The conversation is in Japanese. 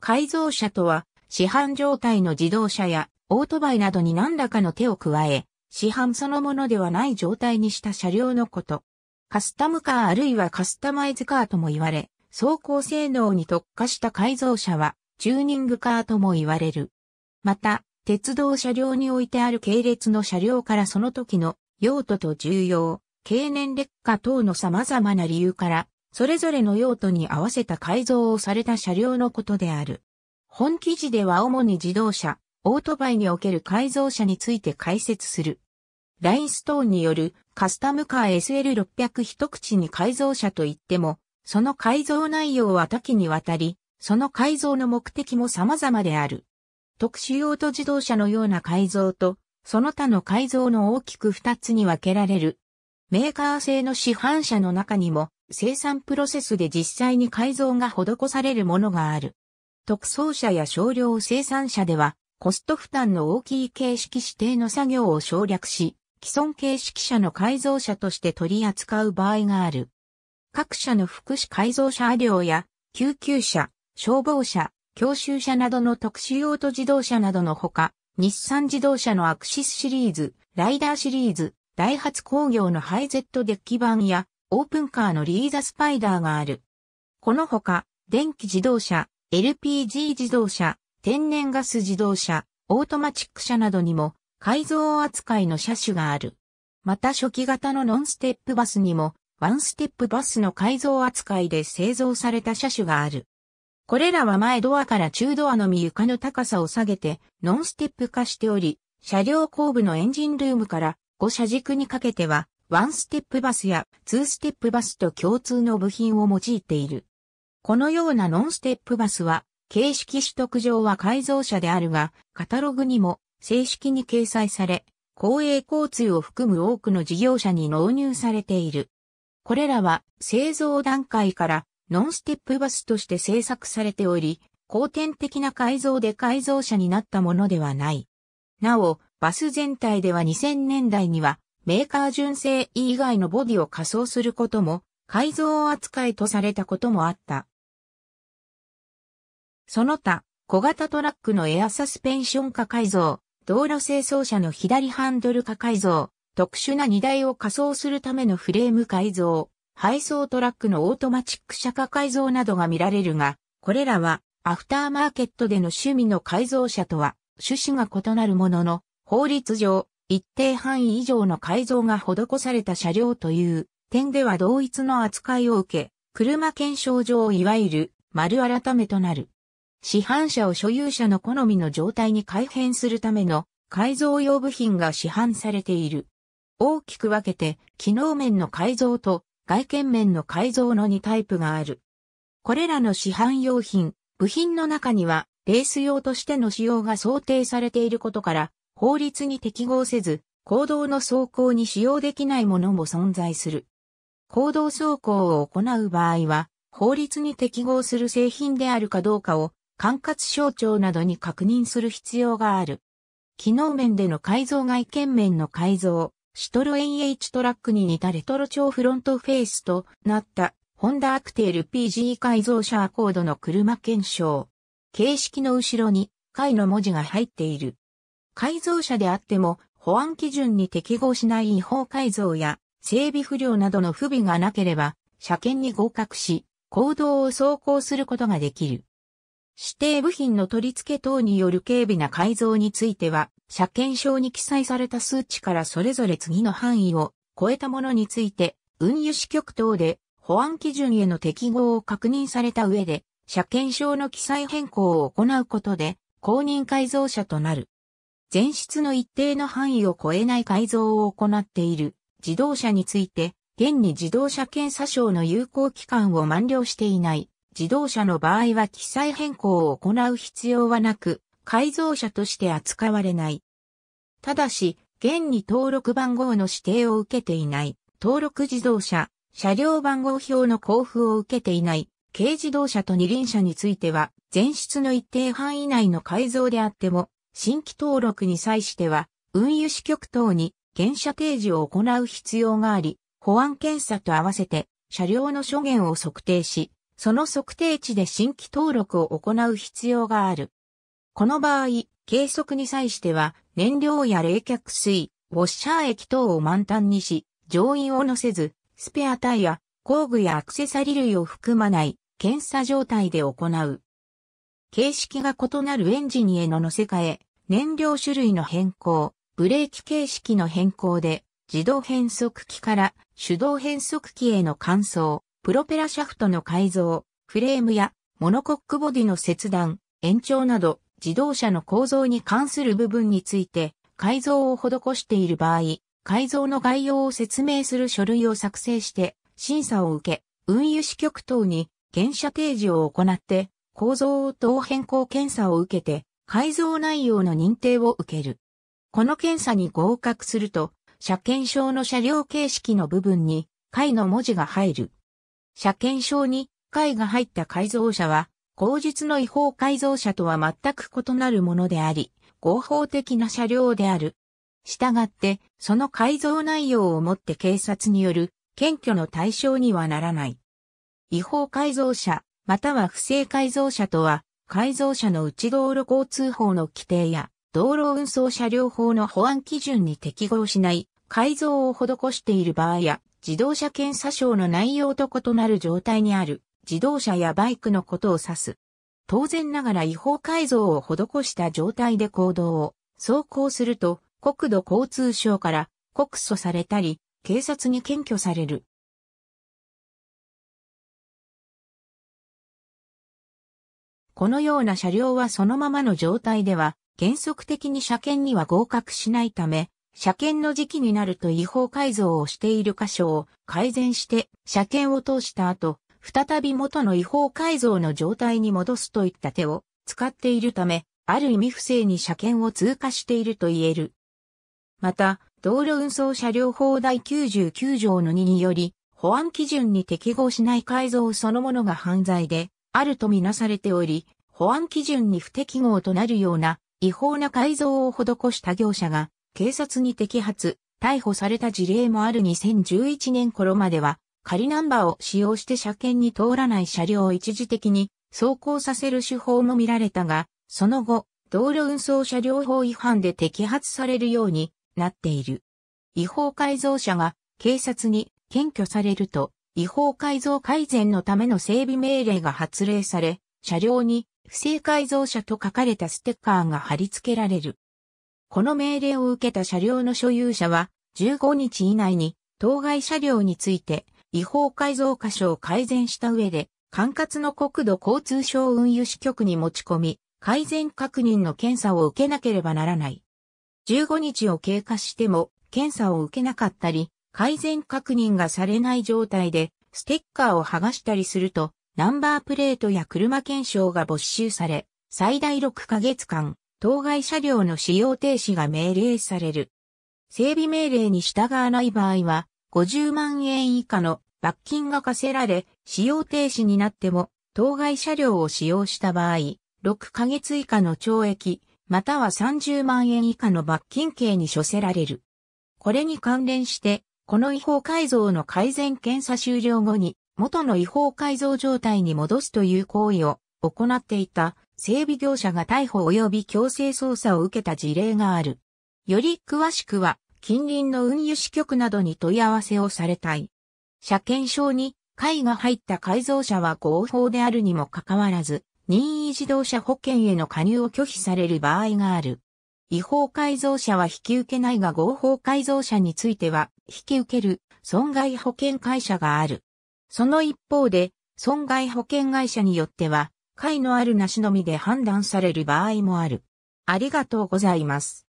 改造車とは、市販状態の自動車やオートバイなどに何らかの手を加え、市販そのものではない状態にした車両のこと。カスタムカーあるいはカスタマイズカーとも言われ、走行性能に特化した改造車は、チューニングカーとも言われる。また、鉄道車両においてある系列の車両からその時の用途と重要、経年劣化等の様々な理由からそれぞれの用途に合わせた改造をされた車両のことである。本記事では主に自動車、オートバイにおける改造車について解説する。ラインストーンによるカスタムカー SL600 一口に改造車といっても、その改造内容は多岐にわたり、その改造の目的も様々である。特殊用途自動車のような改造と、その他の改造の大きく二つに分けられる。メーカー製の市販車の中にも、生産プロセスで実際に改造が施されるものがある。特装車や少量生産車では、コスト負担の大きい形式指定の作業を省略し、既存形式車の改造車として取り扱う場合がある。各社の福祉改造車両や、救急車、消防車、教習車などの特殊用途自動車などのほか、日産自動車のアクシスシリーズ、ライダーシリーズ、ダイハツ工業のハイゼットデッキ版や、オープンカーのリーザスパイダーがある。このほか、電気自動車、LPG 自動車、天然ガス自動車、オートマチック車などにも改造扱いの車種がある。また初期型のノンステップバスにも、ワンステップバスの改造扱いで製造された車種がある。これらは前ドアから中ドアのみ床の高さを下げて、ノンステップ化しており、車両後部のエンジンルームから5車軸にかけては、ワンステップバスやツーステップバスと共通の部品を用いている。このようなノンステップバスは、形式取得上は改造車であるが、カタログにも正式に掲載され、公営交通を含む多くの事業者に納入されている。これらは製造段階からノンステップバスとして製作されており、後天的な改造で改造車になったものではない。なお、バス全体では2000年代にはメーカー純正以外のボディを仮装することも改造扱いとされたこともあった。その他、小型トラックのエアサスペンション化改造、道路清掃車の左ハンドル化改造、特殊な荷台を仮装するためのフレーム改造、配送トラックのオートマチック車化改造などが見られるが、これらはアフターマーケットでの趣味の改造車とは趣旨が異なるものの、法律上、一定範囲以上の改造が施された車両という点では同一の扱いを受け、車検証上いわゆる丸改めとなる。市販車を所有者の好みの状態に改変するための改造用部品が市販されている。大きく分けて、機能面の改造と外見面の改造の2タイプがある。これらの市販用品、部品の中には、レース用としての使用が想定されていることから、法律に適合せず、行動の走行に使用できないものも存在する。行動走行を行う場合は、法律に適合する製品であるかどうかを管轄省庁などに確認する必要がある。機能面での改造外見面の改造、シトロエン H トラックに似たレトロ調フロントフェイスとなったホンダアクテール PG 改造車アコードの車検証。形式の後ろに、回の文字が入っている。改造車であっても保安基準に適合しない違法改造や整備不良などの不備がなければ車検に合格し、行動を走行することができる。指定部品の取り付け等による軽微な改造については、車検証に記載された数値からそれぞれ次の範囲を超えたものについて、運輸支局等で保安基準への適合を確認された上で、車検証の記載変更を行うことで、公認改造車となる。全室の一定の範囲を超えない改造を行っている自動車について、現に自動車検査証の有効期間を満了していない自動車の場合は記載変更を行う必要はなく、改造車として扱われない。ただし、現に登録番号の指定を受けていない登録自動車、車両番号表の交付を受けていない軽自動車と二輪車については、全室の一定範囲内の改造であっても、新規登録に際しては、運輸支局等に現車提示を行う必要があり、保安検査と合わせて車両の所限を測定し、その測定値で新規登録を行う必要がある。この場合、計測に際しては、燃料や冷却水、ウォッシャー液等を満タンにし、乗員を乗せず、スペアタイヤ、工具やアクセサリ類を含まない検査状態で行う。形式が異なるエンジンへの乗せ替え、燃料種類の変更、ブレーキ形式の変更で、自動変速機から手動変速機への換装、プロペラシャフトの改造、フレームやモノコックボディの切断、延長など、自動車の構造に関する部分について改造を施している場合、改造の概要を説明する書類を作成して審査を受け、運輸支局等に原車提示を行って構造応答変更検査を受けて、改造内容の認定を受ける。この検査に合格すると、車検証の車両形式の部分に、解の文字が入る。車検証に、解が入った改造車は、後述の違法改造車とは全く異なるものであり、合法的な車両である。したがって、その改造内容をもって警察による検挙の対象にはならない。違法改造車、または不正改造車とは、改造車の内道路交通法の規定や、道路運送車両法の保安基準に適合しない改造を施している場合や、自動車検査証の内容と異なる状態にある自動車やバイクのことを指す。当然ながら違法改造を施した状態で行動を走行すると国土交通省から告訴されたり、警察に検挙されるこのような車両はそのままの状態では、原則的に車検には合格しないため、車検の時期になると違法改造をしている箇所を改善して車検を通した後、再び元の違法改造の状態に戻すといった手を使っているため、ある意味不正に車検を通過していると言える。また、道路運送車両法第99条の2により、保安基準に適合しない改造そのものが犯罪で、あるとみなされており、保安基準に不適合となるような違法な改造を施した業者が警察に摘発、逮捕された事例もある2011年頃までは仮ナンバーを使用して車検に通らない車両を一時的に走行させる手法も見られたが、その後、道路運送車両法違反で摘発されるようになっている。違法改造車が警察に検挙されると、違法改造改善のための整備命令が発令され、車両に不正改造車と書かれたステッカーが貼り付けられる。この命令を受けた車両の所有者は、15日以内に当該車両について違法改造箇所を改善した上で、管轄の国土交通省運輸支局に持ち込み、改善確認の検査を受けなければならない。15日を経過しても検査を受けなかったり、改善確認がされない状態で、ステッカーを剥がしたりすると、ナンバープレートや車検証が没収され、最大6ヶ月間、当該車両の使用停止が命令される。整備命令に従わない場合は、50万円以下の罰金が課せられ、使用停止になっても、当該車両を使用した場合、6ヶ月以下の懲役、または30万円以下の罰金刑に処せられる。これに関連して、この違法改造の改善検査終了後に、元の違法改造状態に戻すという行為を行っていた整備業者が逮捕及び強制捜査を受けた事例がある。より詳しくは、近隣の運輸支局などに問い合わせをされたい。車検証に、会が入った改造車は合法であるにもかかわらず、任意自動車保険への加入を拒否される場合がある。違法改造者は引き受けないが合法改造者については引き受ける損害保険会社がある。その一方で、損害保険会社によっては、会のあるなしのみで判断される場合もある。ありがとうございます。